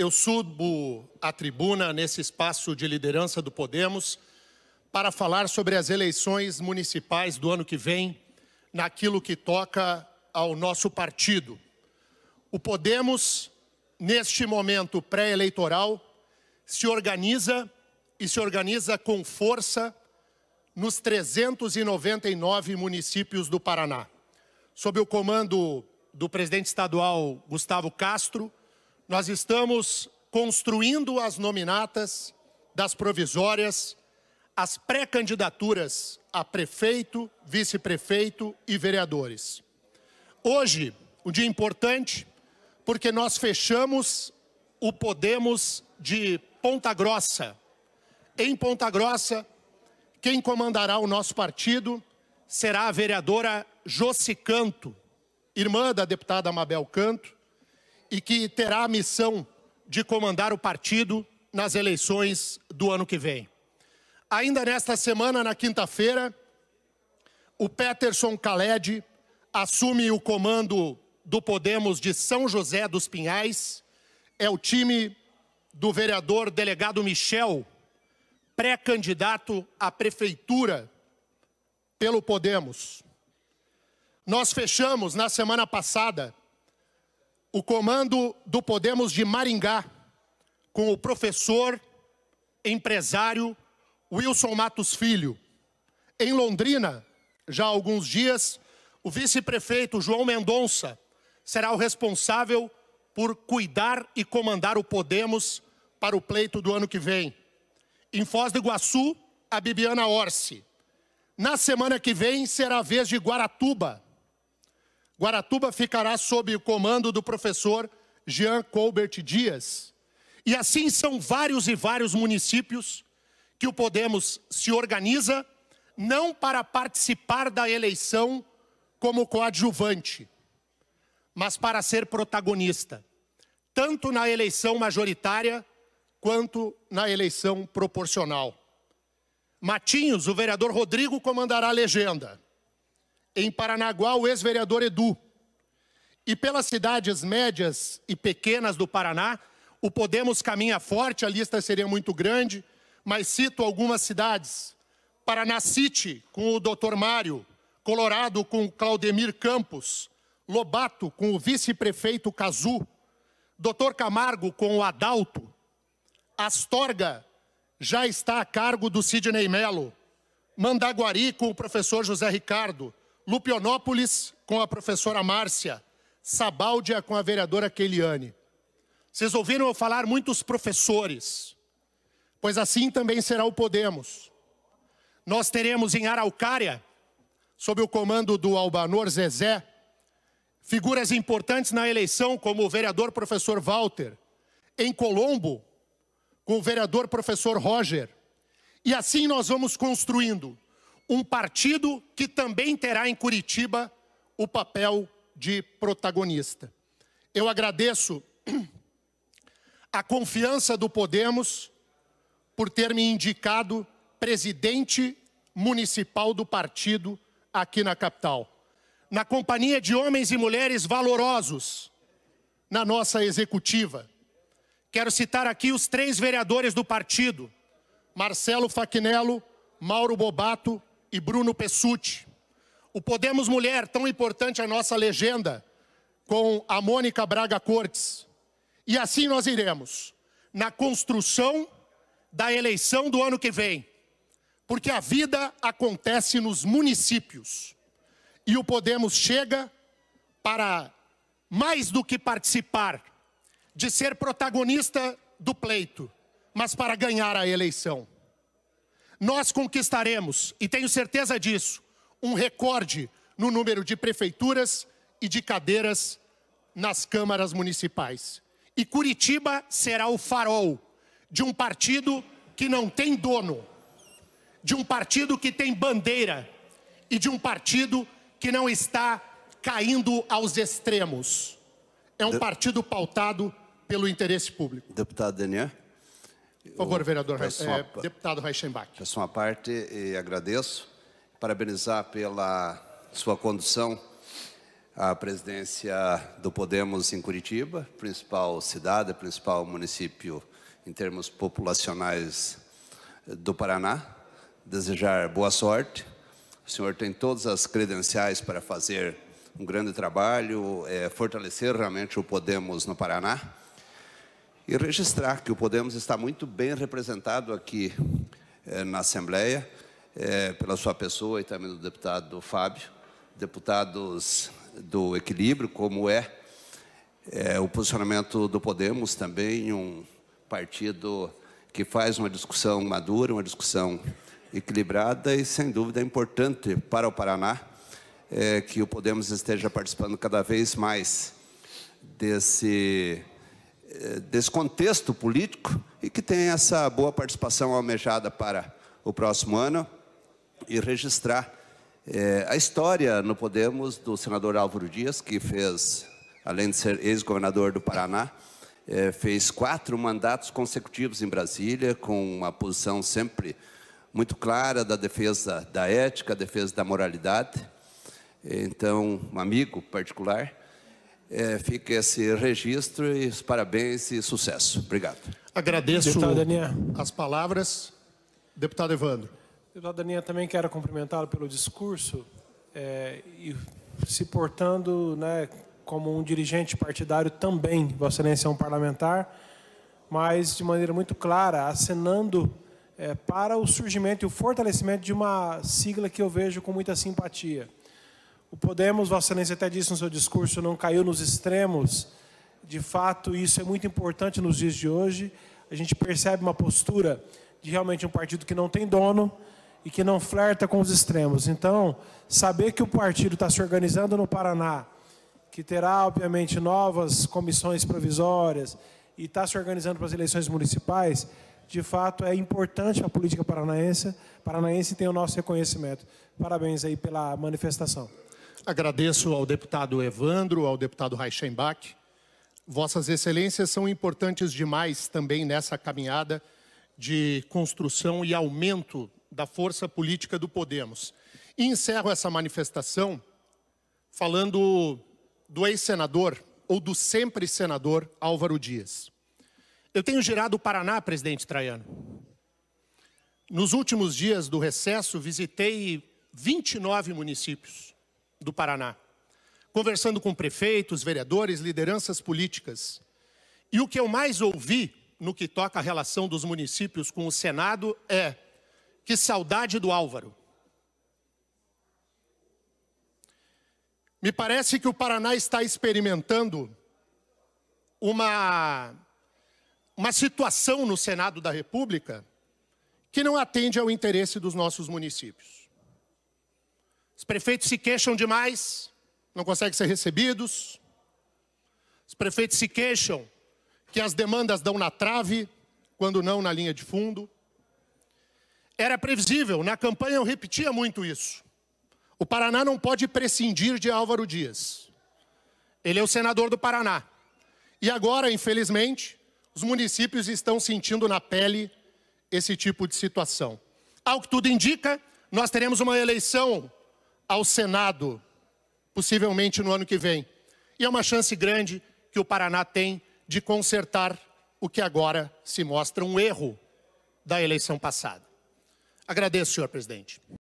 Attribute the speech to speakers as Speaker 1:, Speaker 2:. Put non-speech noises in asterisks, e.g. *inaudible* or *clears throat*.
Speaker 1: eu subo à tribuna nesse espaço de liderança do Podemos para falar sobre as eleições municipais do ano que vem, naquilo que toca ao nosso partido. O Podemos, neste momento pré-eleitoral, se organiza e se organiza com força nos 399 municípios do Paraná. Sob o comando do presidente estadual Gustavo Castro, nós estamos construindo as nominatas das provisórias, as pré-candidaturas a prefeito, vice-prefeito e vereadores. Hoje, um dia importante, porque nós fechamos o Podemos de Ponta Grossa. Em Ponta Grossa, quem comandará o nosso partido será a vereadora Josi Canto, irmã da deputada Mabel Canto, e que terá a missão de comandar o partido nas eleições do ano que vem. Ainda nesta semana, na quinta-feira, o Peterson Kaled assume o comando do Podemos de São José dos Pinhais. É o time do vereador delegado Michel, pré-candidato à prefeitura pelo Podemos. Nós fechamos na semana passada o comando do Podemos de Maringá, com o professor, empresário Wilson Matos Filho. Em Londrina, já há alguns dias, o vice-prefeito João Mendonça será o responsável por cuidar e comandar o Podemos para o pleito do ano que vem. Em Foz do Iguaçu, a Bibiana Orsi. Na semana que vem será a vez de Guaratuba, Guaratuba ficará sob o comando do professor Jean Colbert Dias. E assim são vários e vários municípios que o Podemos se organiza não para participar da eleição como coadjuvante, mas para ser protagonista, tanto na eleição majoritária quanto na eleição proporcional. Matinhos, o vereador Rodrigo comandará a legenda em Paranaguá o ex-vereador Edu. E pelas cidades médias e pequenas do Paraná, o Podemos caminha forte, a lista seria muito grande, mas cito algumas cidades. Paraná City, com o Dr. Mário, Colorado, com Claudemir Campos, Lobato, com o vice-prefeito Cazu, Dr. Camargo, com o Adalto, Astorga, já está a cargo do Sidney Melo, Mandaguari, com o professor José Ricardo, Lupionópolis com a professora Márcia, Sabáudia com a vereadora Keliane. Vocês ouviram eu falar muitos professores, pois assim também será o Podemos. Nós teremos em Araucária, sob o comando do Albanor Zezé, figuras importantes na eleição, como o vereador professor Walter, em Colombo, com o vereador professor Roger. E assim nós vamos construindo um partido que também terá em Curitiba o papel de protagonista. Eu agradeço *clears throat* a confiança do Podemos por ter me indicado presidente municipal do partido aqui na capital. Na companhia de homens e mulheres valorosos na nossa executiva. Quero citar aqui os três vereadores do partido: Marcelo Faquinello, Mauro Bobato e Bruno Pessuti. O Podemos Mulher, tão importante a nossa legenda, com a Mônica Braga Cortes. E assim nós iremos, na construção da eleição do ano que vem. Porque a vida acontece nos municípios. E o Podemos chega para mais do que participar, de ser protagonista do pleito, mas para ganhar a eleição nós conquistaremos, e tenho certeza disso, um recorde no número de prefeituras e de cadeiras nas câmaras municipais. E Curitiba será o farol de um partido que não tem dono, de um partido que tem bandeira e de um partido que não está caindo aos extremos. É um partido pautado pelo interesse público.
Speaker 2: Deputado Daniel.
Speaker 1: Por favor, vereador, peço uma, é,
Speaker 2: deputado Reichenbach. Peço uma parte e agradeço. Parabenizar pela sua condução à presidência do Podemos em Curitiba, principal cidade, principal município em termos populacionais eh, do Paraná. Desejar boa sorte. O senhor tem todas as credenciais para fazer um grande trabalho, é, fortalecer realmente o Podemos no Paraná e registrar que o Podemos está muito bem representado aqui eh, na Assembleia, eh, pela sua pessoa e também do deputado Fábio, deputados do equilíbrio, como é, é o posicionamento do Podemos também, um partido que faz uma discussão madura, uma discussão equilibrada e, sem dúvida, é importante para o Paraná é, que o Podemos esteja participando cada vez mais desse desse contexto político e que tem essa boa participação almejada para o próximo ano e registrar é, a história no Podemos do senador Álvaro Dias, que fez, além de ser ex-governador do Paraná, é, fez quatro mandatos consecutivos em Brasília, com uma posição sempre muito clara da defesa da ética, defesa da moralidade. Então, um amigo particular é, fica esse registro e parabéns e sucesso. Obrigado.
Speaker 3: Agradeço as palavras. Deputado Evandro. Deputado Daniel, também quero cumprimentá-lo pelo discurso é, e se portando né, como um dirigente partidário também, Vossa Excelência é um parlamentar, mas de maneira muito clara, acenando é, para o surgimento e o fortalecimento de uma sigla que eu vejo com muita simpatia o Podemos, Vossa Excelência até disse no seu discurso, não caiu nos extremos. De fato, isso é muito importante nos dias de hoje. A gente percebe uma postura de realmente um partido que não tem dono e que não flerta com os extremos. Então, saber que o partido está se organizando no Paraná, que terá, obviamente, novas comissões provisórias e está se organizando para as eleições municipais, de fato, é importante a política paranaense, paranaense tem o nosso reconhecimento. Parabéns aí pela manifestação.
Speaker 1: Agradeço ao deputado Evandro, ao deputado Reichenbach. Vossas Excelências são importantes demais também nessa caminhada de construção e aumento da força política do Podemos. E encerro essa manifestação falando do ex-senador, ou do sempre senador Álvaro Dias. Eu tenho girado o Paraná, presidente Traiano. Nos últimos dias do recesso, visitei 29 municípios do Paraná, conversando com prefeitos, vereadores, lideranças políticas. E o que eu mais ouvi no que toca à relação dos municípios com o Senado é: que saudade do Álvaro. Me parece que o Paraná está experimentando uma, uma situação no Senado da República que não atende ao interesse dos nossos municípios. Os prefeitos se queixam demais, não conseguem ser recebidos. Os prefeitos se queixam que as demandas dão na trave, quando não na linha de fundo. Era previsível, na campanha eu repetia muito isso. O Paraná não pode prescindir de Álvaro Dias. Ele é o senador do Paraná. E agora, infelizmente, os municípios estão sentindo na pele esse tipo de situação. Ao que tudo indica, nós teremos uma eleição ao Senado, possivelmente no ano que vem. E é uma chance grande que o Paraná tem de consertar o que agora se mostra um erro da eleição passada. Agradeço, senhor presidente.